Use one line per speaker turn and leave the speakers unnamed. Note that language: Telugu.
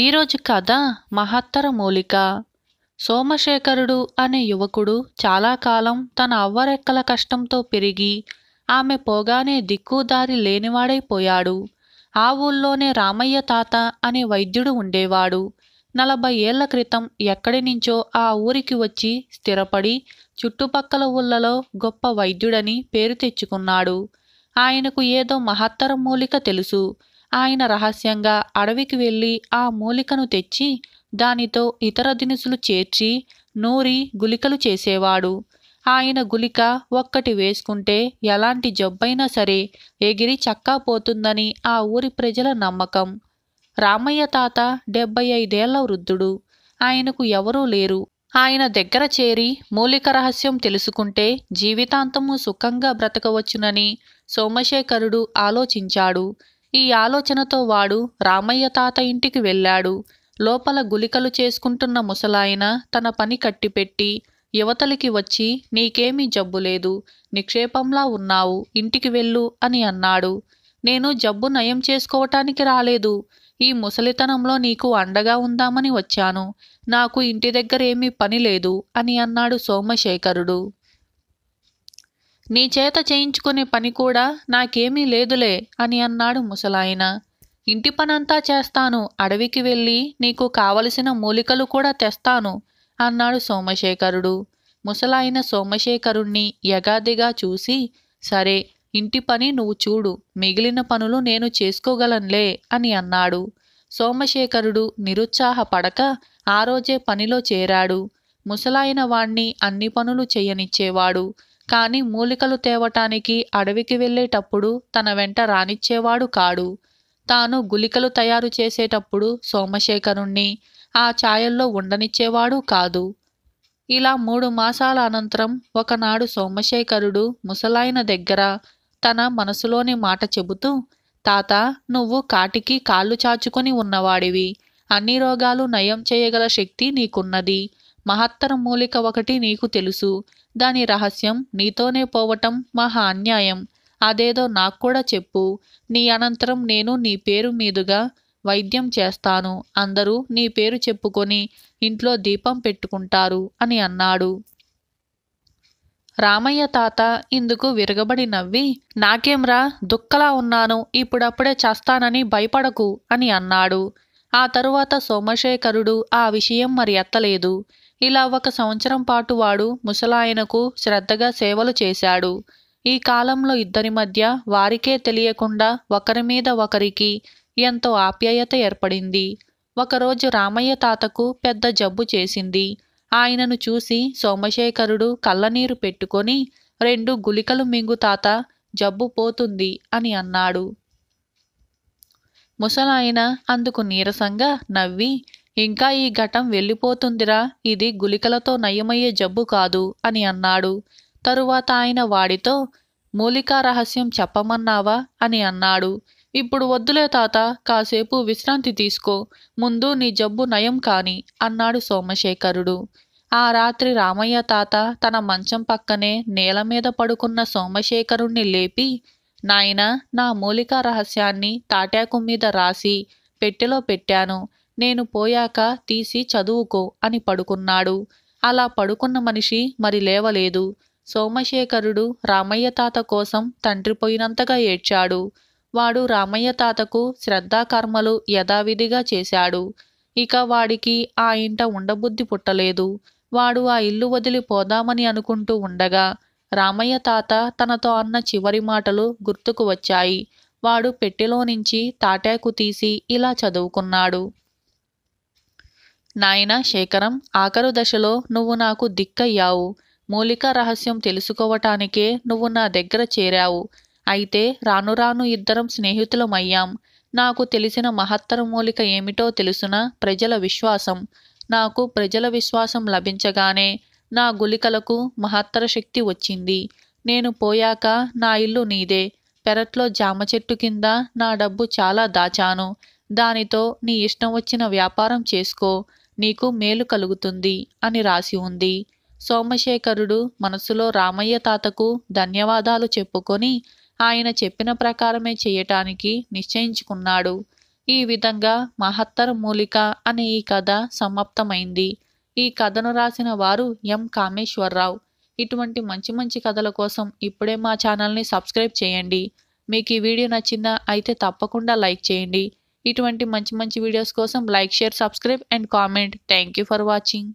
ఈరోజు కథ మహత్తర మూలిక సోమశేఖరుడు అనే యువకుడు చాలా కాలం తన అవ్వరెక్కల కష్టంతో పెరిగి ఆమె పోగానే దిక్కుదారి లేనివాడైపోయాడు ఆ ఊళ్ళోనే రామయ్య తాత అనే వైద్యుడు ఉండేవాడు నలభై ఏళ్ల క్రితం ఎక్కడి నుంచో ఆ ఊరికి వచ్చి స్థిరపడి చుట్టుపక్కల ఊళ్ళలో గొప్ప వైద్యుడని పేరు తెచ్చుకున్నాడు ఆయనకు ఏదో మహత్తర మూలిక తెలుసు ఆయన రహస్యంగా అడవికి వెళ్ళి ఆ మూలికను తెచ్చి దానితో ఇతర దినుసులు చేర్చి నూరి గులికలు చేసేవాడు ఆయన గులిక ఒక్కటి వేసుకుంటే ఎలాంటి జబ్బైనా సరే ఎగిరి చక్కా పోతుందని ఆ ఊరి ప్రజల నమ్మకం రామయ్య తాత డెబ్బై ఐదేళ్ల వృద్ధుడు ఆయనకు ఎవరూ లేరు ఆయన దగ్గర చేరి మూలిక రహస్యం తెలుసుకుంటే జీవితాంతము సుఖంగా బ్రతకవచ్చునని సోమశేఖరుడు ఆలోచించాడు ఈ ఆలోచనతో వాడు రామయ్య తాత ఇంటికి వెళ్ళాడు లోపల గులికలు చేసుకుంటున్న ముసలాయన తన పని కట్టిపెట్టి యువతలికి వచ్చి నీకేమీ జబ్బులేదు నిక్షేపంలా ఉన్నావు ఇంటికి వెళ్ళు అని అన్నాడు నేను జబ్బు నయం చేసుకోవటానికి రాలేదు ఈ ముసలితనంలో నీకు అండగా ఉందామని వచ్చాను నాకు ఇంటి దగ్గరేమీ పని లేదు అని అన్నాడు సోమశేఖరుడు నీ చేత చేయించుకునే పని కూడా నాకేమీ లేదులే అని అన్నాడు ముసలాయన ఇంటి పనంతా చేస్తాను అడవికి వెళ్ళి నీకు కావలసిన మూలికలు కూడా తెస్తాను అన్నాడు సోమశేఖరుడు ముసలాయన సోమశేఖరుణ్ణి యగాదిగా చూసి సరే ఇంటి పని నువ్వు చూడు మిగిలిన పనులు నేను చేసుకోగలంలే అని అన్నాడు సోమశేఖరుడు నిరుత్సాహపడక ఆ రోజే పనిలో చేరాడు ముసలాయన వాణ్ణి అన్ని పనులు చేయనిచ్చేవాడు కాని మూలికలు తేవటానికి అడవికి వెళ్ళేటప్పుడు తన వెంట రానిచ్చేవాడు కాడు తాను గులికలు తయారు చేసేటప్పుడు సోమశేఖరుణ్ణి ఆ ఛాయల్లో ఉండనిచ్చేవాడు కాదు ఇలా మూడు మాసాల అనంతరం ఒకనాడు సోమశేఖరుడు ముసలాయిన దగ్గర తన మనసులోని మాట చెబుతూ తాత నువ్వు కాటికి కాళ్ళు చాచుకొని ఉన్నవాడివి అన్ని రోగాలు నయం చేయగల శక్తి నీకున్నది మహత్తర మూలిక ఒకటి నీకు తెలుసు దాని రహస్యం నీతోనే పోవటం మహా అన్యాయం అదేదో నాకు కూడా చెప్పు నీ అనంతరం నేను నీ పేరు మీదుగా వైద్యం చేస్తాను అందరూ నీ పేరు చెప్పుకొని ఇంట్లో దీపం పెట్టుకుంటారు అని అన్నాడు రామయ్య తాత ఇందుకు విరగబడి నవ్వి రా దుక్కలా ఉన్నాను ఇప్పుడప్పుడే చేస్తానని భయపడకు అని అన్నాడు ఆ తరువాత సోమశేఖరుడు ఆ విషయం మరి ఎత్తలేదు ఇలా ఒక సంవత్సరం పాటు వాడు ముసలాయనకు శ్రద్ధగా సేవలు చేశాడు ఈ కాలంలో ఇద్దరి మధ్య వారికే తెలియకుండా ఒకరి మీద ఒకరికి ఎంతో ఆప్యాయత ఏర్పడింది ఒకరోజు రామయ్య తాతకు పెద్ద జబ్బు చేసింది ఆయనను చూసి సోమశేఖరుడు కళ్ళనీరు పెట్టుకొని రెండు గులికలు మింగు తాత జబ్బు పోతుంది అని అన్నాడు ముసలాయన అందుకు నీరసంగా నవ్వి ఇంకా ఈ ఘటం వెళ్ళిపోతుందిరా ఇది గులికలతో నయమయ్యే జబ్బు కాదు అని అన్నాడు తరువాత ఆయన వాడితో మూలికా రహస్యం చెప్పమన్నావా అని అన్నాడు ఇప్పుడు వద్దులే తాత కాసేపు విశ్రాంతి తీసుకో ముందు నీ జబ్బు నయం కాని అన్నాడు సోమశేఖరుడు ఆ రాత్రి రామయ్య తాత తన మంచం పక్కనే నేల మీద పడుకున్న సోమశేఖరుణ్ణి లేపి నాయనా నా మూలికా రహస్యాన్ని తాటాకు మీద రాసి పెట్టెలో పెట్టాను నేను పోయాక తీసి చదువుకో అని పడుకున్నాడు అలా పడుకున్న మనిషి మరి లేవలేదు సోమశేఖరుడు రామయ్య తాత కోసం తండ్రి పోయినంతగా ఏడ్చాడు వాడు రామయ్య తాతకు శ్రద్ధాకర్మలు యథావిధిగా చేశాడు ఇక వాడికి ఆ ఇంట ఉండబుద్ధి పుట్టలేదు వాడు ఆ ఇల్లు వదిలి పోదామని అనుకుంటూ ఉండగా రామయ్య తాత తనతో అన్న చివరి మాటలు గుర్తుకు వచ్చాయి వాడు పెట్టెలో నుంచి తాటాకు తీసి ఇలా చదువుకున్నాడు నాయన శేఖరం ఆఖరు దశలో నువ్వు నాకు దిక్కయ్యావు మూలిక రహస్యం తెలుసుకోవటానికే నువ్వు నా దగ్గర చేరావు అయితే రాను రాను ఇద్దరం స్నేహితులమయ్యాం నాకు తెలిసిన మహత్తర మూలిక ఏమిటో తెలుసిన ప్రజల విశ్వాసం నాకు ప్రజల విశ్వాసం లభించగానే నా గులికలకు మహత్తర శక్తి వచ్చింది నేను పోయాక నా ఇల్లు నీదే పెరట్లో జామ చెట్టు కింద నా డబ్బు చాలా దాచాను దానితో నీ ఇష్టం వచ్చిన వ్యాపారం చేసుకో నీకు మేలు కలుగుతుంది అని రాసి ఉంది సోమశేఖరుడు మనసులో రామయ్య తాతకు ధన్యవాదాలు చెప్పుకొని ఆయన చెప్పిన ప్రకారమే చేయటానికి నిశ్చయించుకున్నాడు ఈ విధంగా మహత్తర మూలిక అనే ఈ కథ సమాప్తమైంది ఈ కథను రాసిన వారు ఎం కామేశ్వరరావు ఇటువంటి మంచి మంచి కథల కోసం ఇప్పుడే మా ఛానల్ని సబ్స్క్రైబ్ చేయండి మీకు ఈ వీడియో నచ్చిందా అయితే తప్పకుండా లైక్ చేయండి ఇటువంటి మంచి మంచి వీడియోస్ కోసం like share subscribe and comment thank for watching